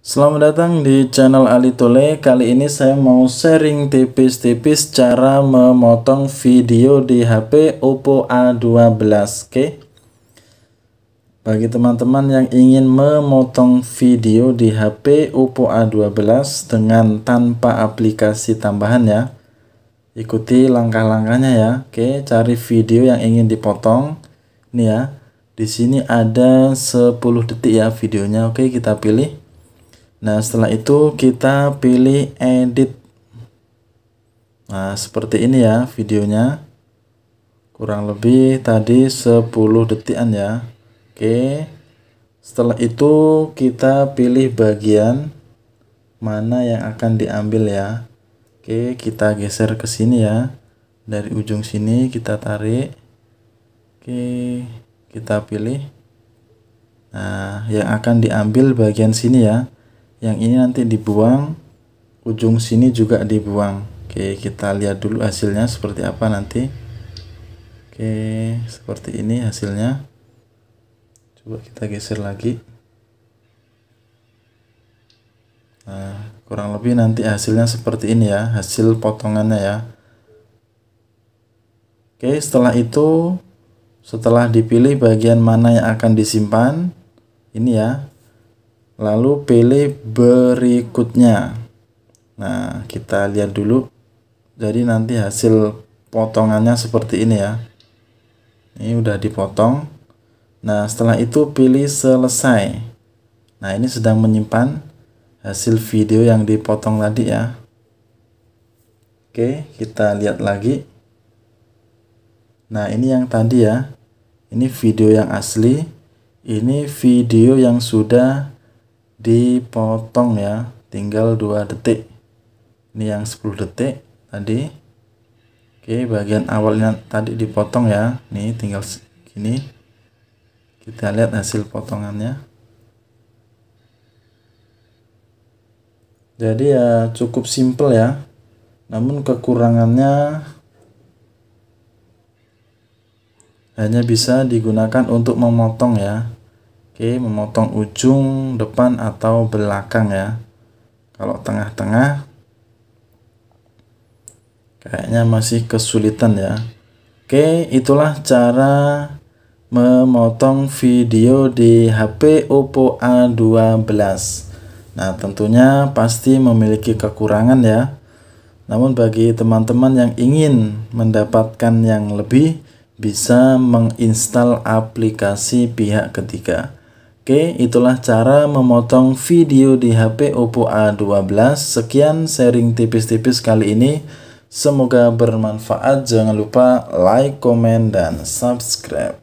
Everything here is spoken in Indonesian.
Selamat datang di channel Ali Tole. Kali ini saya mau sharing tipis-tipis cara memotong video di HP Oppo A12. Oke. Bagi teman-teman yang ingin memotong video di HP Oppo A12 dengan tanpa aplikasi tambahan ya. Ikuti langkah-langkahnya ya. Oke, cari video yang ingin dipotong. Nih ya. Di sini ada 10 detik ya videonya. Oke, kita pilih Nah, setelah itu kita pilih edit. Nah, seperti ini ya videonya. Kurang lebih tadi 10 detikan ya. Oke. Setelah itu kita pilih bagian mana yang akan diambil ya. Oke, kita geser ke sini ya. Dari ujung sini kita tarik. Oke, kita pilih. Nah, yang akan diambil bagian sini ya yang ini nanti dibuang ujung sini juga dibuang oke kita lihat dulu hasilnya seperti apa nanti oke seperti ini hasilnya coba kita geser lagi nah kurang lebih nanti hasilnya seperti ini ya hasil potongannya ya oke setelah itu setelah dipilih bagian mana yang akan disimpan ini ya lalu pilih berikutnya nah kita lihat dulu jadi nanti hasil potongannya seperti ini ya ini udah dipotong nah setelah itu pilih selesai nah ini sedang menyimpan hasil video yang dipotong tadi ya oke kita lihat lagi nah ini yang tadi ya ini video yang asli ini video yang sudah dipotong ya tinggal 2 detik ini yang 10 detik tadi oke bagian awalnya tadi dipotong ya ini tinggal segini kita lihat hasil potongannya jadi ya cukup simple ya namun kekurangannya hanya bisa digunakan untuk memotong ya Oke, memotong ujung depan atau belakang ya. Kalau tengah-tengah kayaknya masih kesulitan ya. Oke, itulah cara memotong video di HP Oppo A12. Nah, tentunya pasti memiliki kekurangan ya. Namun bagi teman-teman yang ingin mendapatkan yang lebih bisa menginstal aplikasi pihak ketiga. Oke, itulah cara memotong video di HP Oppo A12. Sekian sharing tipis-tipis kali ini. Semoga bermanfaat. Jangan lupa like, komen, dan subscribe.